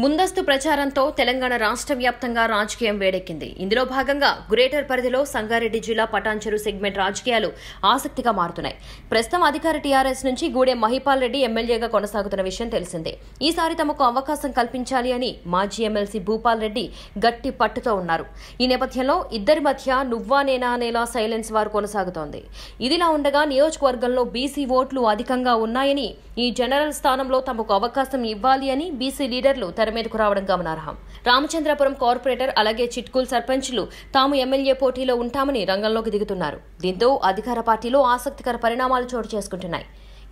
ముందస్తు ప్రచారంతో తెలంగాణ రాష్ట్ర వ్యాప్తంగా రాజకీయం వేడెక్కింది ఇందులో భాగంగా గ్రేటర్ పరిధిలో సంగారెడ్డి జిల్లా పటాన్చెరు సెగ్మెంట్ రాజకీయాలు ఆసక్తిగా మారుతున్నాయి ప్రస్తుతం అధికార టీఆర్ఎస్ నుంచి గూడెం మహిపాల్ రెడ్డి ఎమ్మెల్యేగా కొనసాగుతున్న విషయం తెలిసిందే ఈసారి తమకు అవకాశం కల్పించాలి అని మాజీ ఎమ్మెల్సీ భూపాల్ రెడ్డి గట్టి పట్టుతో ఉన్నారు ఈ నేపథ్యంలో ఇద్దరి మధ్య నువ్వా నేనా అనేలా సైలెన్స్ వారు కొనసాగుతోంది ఇదిలా ఉండగా నియోజకవర్గంలో బీసీ ఓట్లు అధికంగా ఉన్నాయని ఈ జనరల్ స్థానంలో తమకు అవకాశం ఇవ్వాలి అని బీసీ లీడర్లు తెర మీదకు రావడం గమనార్హం రామచంద్రపురం కార్పొరేటర్ అలాగే చిట్కూల్ సర్పంచ్లు తాము ఎమ్మెల్యే పోటీలో ఉంటామని రంగంలోకి దిగుతున్నారు దీంతో అధికార పార్టీలో ఆసక్తికర పరిణామాలు చోటు చేసుకుంటున్నాయి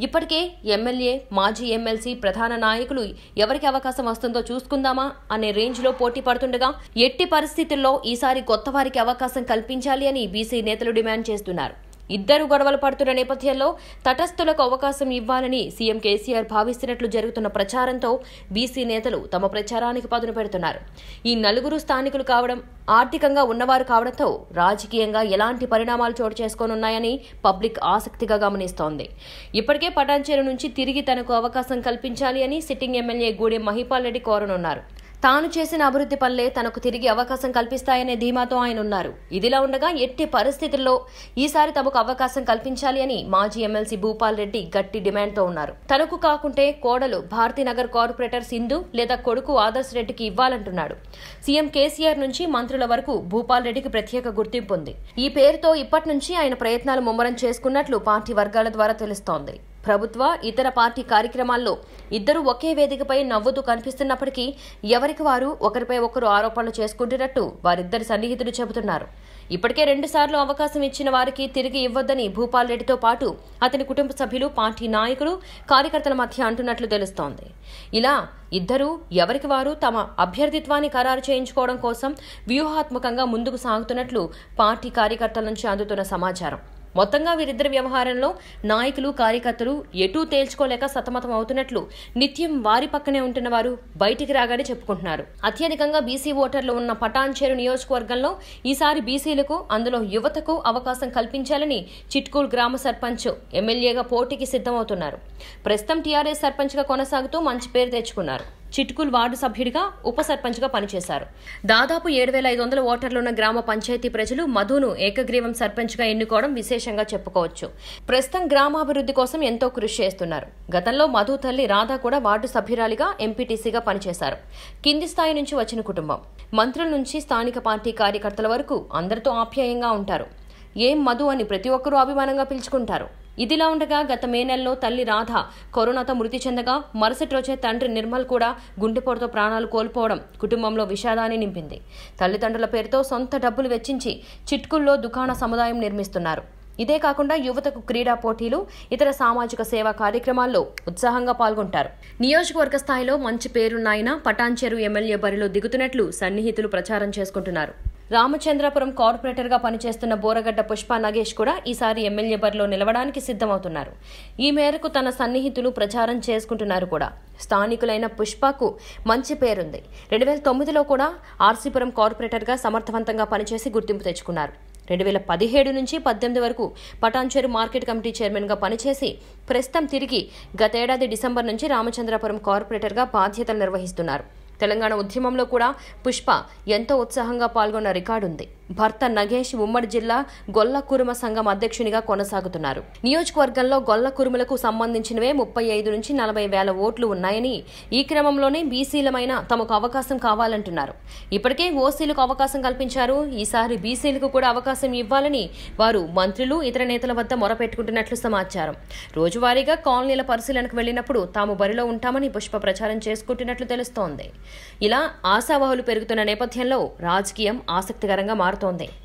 ఇప్పటికే ఎమ్మెల్యే మాజీ ఎమ్మెల్సీ ప్రధాన నాయకులు ఎవరికి అవకాశం వస్తుందో చూసుకుందామా అనే రేంజ్లో పోటీ పడుతుండగా ఎట్టి పరిస్థితుల్లో ఈసారి కొత్త వారికి అవకాశం కల్పించాలి అని బీసీ నేతలు డిమాండ్ చేస్తున్నారు ఇద్దరు గొడవలు పడుతున్న నేపథ్యంలో తటస్థులకు అవకాశం ఇవ్వాలని సీఎం కేసీఆర్ భావిస్తున్నట్లు జరుగుతున్న ప్రచారంతో బీసీ నేతలు తమ ప్రచారానికి పదును పెడుతున్నారు ఈ నలుగురు స్థానికులు కావడం ఆర్థికంగా ఉన్నవారు కావడంతో రాజకీయంగా ఎలాంటి పరిణామాలు చోటు చేసుకోనున్నాయని పబ్లిక్ ఆసక్తిగా గమనిస్తోంది ఇప్పటికే పటాన్చేరు నుంచి తిరిగి తనకు అవకాశం కల్పించాలి అని సిట్టింగ్ ఎమ్మెల్యే గూడెం మహిపాల్ రెడ్డి కోరనున్నారు తాను చేసిన అభివృద్ధి పనులే తనకు తిరిగి అవకాశం కల్పిస్తాయనే ధీమాతో ఆయన ఉన్నారు ఇదిలా ఉండగా ఎట్టి పరిస్థితుల్లో ఈసారి తమకు అవకాశం కల్పించాలి అని మాజీ ఎమ్మెల్సీ భూపాల్ రెడ్డి గట్టి డిమాండ్తో ఉన్నారు తనకు కాకుంటే కోడలు భారతీనగర్ కార్పొరేటర్ సింధు లేదా కొడుకు ఆదర్శ్ రెడ్డికి ఇవ్వాలంటున్నాడు సీఎం కేసీఆర్ నుంచి మంత్రుల వరకు భూపాల్ రెడ్డికి ప్రత్యేక గుర్తింపు ఉంది ఈ పేరుతో ఇప్పటి నుంచి ఆయన ప్రయత్నాలు ముమ్మరం చేసుకున్నట్లు పార్టీ వర్గాల ద్వారా తెలుస్తోంది ప్రభుత్వ ఇతర పార్టీ కార్యక్రమాల్లో ఇద్దరు ఒకే వేదికపై నవ్వుతూ కనిపిస్తున్నప్పటికీ ఎవరికి వారు ఒకరిపై ఒకరు ఆరోపణలు చేసుకుంటున్నట్టు వారిద్దరు సన్నిహితులు చెబుతున్నారు ఇప్పటికే రెండుసార్లు అవకాశం ఇచ్చిన వారికి తిరిగి ఇవ్వద్దని భూపాల్ రెడ్డితో పాటు అతని కుటుంబ సభ్యులు పార్టీ నాయకులు కార్యకర్తల మధ్య అంటున్నట్లు తెలుస్తోంది ఇలా ఇద్దరు ఎవరికి వారు తమ అభ్యర్థిత్వాన్ని ఖరారు చేయించుకోవడం కోసం వ్యూహాత్మకంగా ముందుకు సాగుతున్నట్లు పార్టీ కార్యకర్తల నుంచి అందుతున్న సమాచారం మొత్తంగా వీరిద్దరి వ్యవహారంలో నాయకులు కార్యకర్తలు ఎటూ తేల్చుకోలేక సతమతం అవుతున్నట్లు నిత్యం వారి పక్కనే ఉంటున్న వారు బయటికి రాగానే చెప్పుకుంటున్నారు అత్యధికంగా బీసీ ఓటర్లు ఉన్న పటాన్చేరు నియోజకవర్గంలో ఈసారి బీసీలకు అందులో యువతకు అవకాశం కల్పించాలని చిట్కూల్ గ్రామ సర్పంచ్ ఎమ్మెల్యేగా పోటీకి సిద్దమవుతున్నారు ప్రస్తుతం టీఆర్ఎస్ సర్పంచ్గా కొనసాగుతూ మంచి పేరు తెచ్చుకున్నారు చిట్కుల్ వార్డు సభ్యుడిగా ఉప సర్పంచ్గా పనిచేశారు దాదాపు ఏడు వేల ఐదు వందల ఓటర్లున్న గ్రామ పంచాయతీ ప్రజలు మధును ఏకగ్రీవం సర్పంచ్గా ఎన్నుకోవడం విశేషంగా చెప్పుకోవచ్చు ప్రస్తుతం గ్రామాభివృద్ధి కోసం ఎంతో కృషి చేస్తున్నారు గతంలో మధు తల్లి రాధా కూడా వార్డు సభ్యురాలిగా ఎంపీటీసీగా పనిచేశారు కింది స్థాయి నుంచి వచ్చిన కుటుంబం మంత్రుల నుంచి స్థానిక పార్టీ కార్యకర్తల వరకు అందరితో ఆప్యాయంగా ఉంటారు ఏం మధు అని ప్రతి ఒక్కరూ అభిమానంగా పిలుచుకుంటారు ఇదిలా ఉండగా గత మే నెలలో తల్లి రాధ కరోనాతో మృతి చెందగా మరుసటి రోజే తండ్రి నిర్మల్ కూడా గుండెపోటుతో ప్రాణాలు కోల్పోవడం కుటుంబంలో విషాదాన్ని నింపింది తల్లిదండ్రుల పేరుతో సొంత డబ్బులు వెచ్చించి చిట్కుల్లో దుకాణ సముదాయం నిర్మిస్తున్నారు ఇదే కాకుండా యువతకు క్రీడా పోటీలు ఇతర సామాజిక సేవా కార్యక్రమాల్లో ఉత్సాహంగా పాల్గొంటారు నియోజకవర్గ స్థాయిలో మంచి పేరున్నాయన పటాన్చెరు ఎమ్మెల్యే బరిలో దిగుతున్నట్లు సన్నిహితులు ప్రచారం చేసుకుంటున్నారు రామచంద్రపురం కార్పొరేటర్గా పనిచేస్తున్న బోరగడ్డ పుష్ప నగేష్ కూడా ఈసారి ఎమ్మెల్యే బరిలో నిలవడానికి సిద్ధమవుతున్నారు ఈ మేరకు తన సన్నిహితులు ప్రచారం చేసుకుంటున్నారు కూడా స్థానికులైన పుష్పకు మంచి పేరుంది రెండు వేల తొమ్మిదిలో కూడా ఆర్సీపురం కార్పొరేటర్గా సమర్థవంతంగా పనిచేసి గుర్తింపు తెచ్చుకున్నారు రెండు వేల పదిహేడు నుంచి పద్దెనిమిది వరకు పటాన్చేరు మార్కెట్ కమిటీ చైర్మన్గా పనిచేసి ప్రస్తుతం తిరిగి గతేడాది డిసెంబర్ నుంచి రామచంద్రపురం కార్పొరేటర్గా బాధ్యతలు నిర్వహిస్తున్నారు తెలంగాణ ఉద్యమంలో కూడా పుష్ప ఎంతో ఉత్సాహంగా పాల్గొన్న రికార్డు ఉంది భర్త నగేష్ ఉమ్మడి జిల్లా గొల్ల కురుమ సంఘం అధ్యక్షునిగా కొనసాగుతున్నారు నియోజకవర్గంలో గొల్ల కురుములకు సంబంధించినవే ముప్పై ఐదు నుంచి నలభై వేల ఓట్లు ఉన్నాయని ఈ క్రమంలోనే బీసీలమైన తమకు అవకాశం కావాలంటున్నారు ఇప్పటికే ఓసీలకు అవకాశం కల్పించారు ఈసారి బీసీలకు కూడా అవకాశం ఇవ్వాలని వారు మంత్రులు ఇతర నేతల వద్ద మొరపెట్టుకుంటున్నట్లు సమాచారం రోజువారీగా కాలనీల పరిశీలనకు వెళ్లినప్పుడు తాము బరిలో ఉంటామని పుష్ప ప్రచారం చేసుకుంటున్నట్లు తెలుస్తోంది ఇలా ఆశావాహులు పెరుగుతున్న నేపథ్యంలో రాజకీయం ఆసక్తికరంగా మారుతుంది మారుతోంది